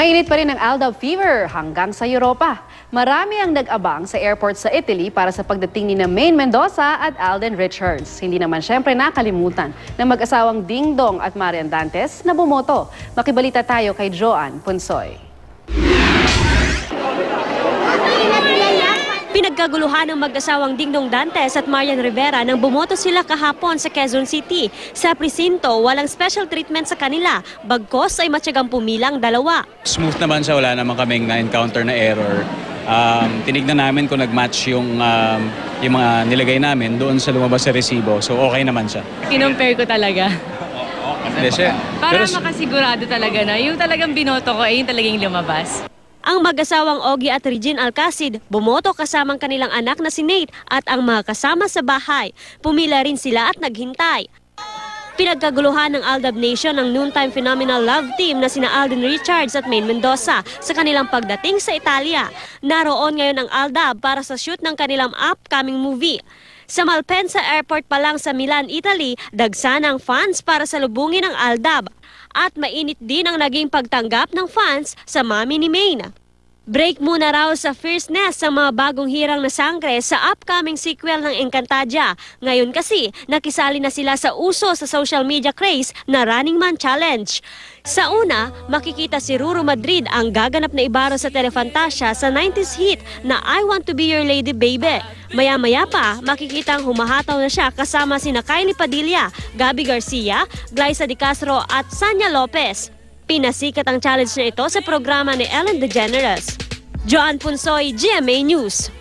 Mainit pa rin ang Aldab fever hanggang sa Europa. Marami ang nag-abang sa airport sa Italy para sa pagdating ni na Maine Mendoza at Alden Richards. Hindi naman siyempre nakalimutan na mag-asawang Ding Dong at Marian Dantes na bumoto. Makibalita tayo kay Joan Punsoy. Nagkaguluhan ng mag-asawang Dingdong Dantes at Marian Rivera nang bumoto sila kahapon sa Quezon City. Sa presinto, walang special treatment sa kanila, bagkos ay matyagang pumilang dalawa. Smooth naman siya, wala naman kaming na-encounter ah, na error. Um, tinignan namin kung nag-match yung, um, yung mga nilagay namin doon sa lumabas sa resibo. So okay naman siya. Kinumpare ko talaga. Kasi Para makasigurado talaga na yung talagang binoto ko ay yung talagang lumabas. Ang mag-asawang Ogie at Regine Alcacid bumoto kasamang kanilang anak na si Nate at ang mga kasama sa bahay. Pumila rin sila at naghintay. Pinagkaguluhan ng Aldab Nation ang noontime phenomenal love team na sina Alden Richards at Maine Mendoza sa kanilang pagdating sa Italia. Naroon ngayon ang Aldab para sa shoot ng kanilang upcoming movie. Sa Malpensa Airport pa lang sa Milan, Italy, dagsa ng fans para salubungin ang Aldab at mainit din ang naging pagtanggap ng fans sa mami ni Maine. Break muna raw sa fierceness sa mga bagong hirang na sangre sa upcoming sequel ng Encantadia. Ngayon kasi, nakisali na sila sa uso sa social media craze na Running Man Challenge. Sa una, makikita si Ruru Madrid ang gaganap na ibaro sa Telefantasia sa 90s hit na I Want to Be Your Lady Baby. Maya-maya pa, makikita ang humahataw na siya kasama sina Kylie Padilla, Gabi Garcia, Glyza Di Castro at Sanya Lopez. Pinasikat ang challenge na ito sa programa ni Ellen DeGeneres. Joan Punsoy, GMA News.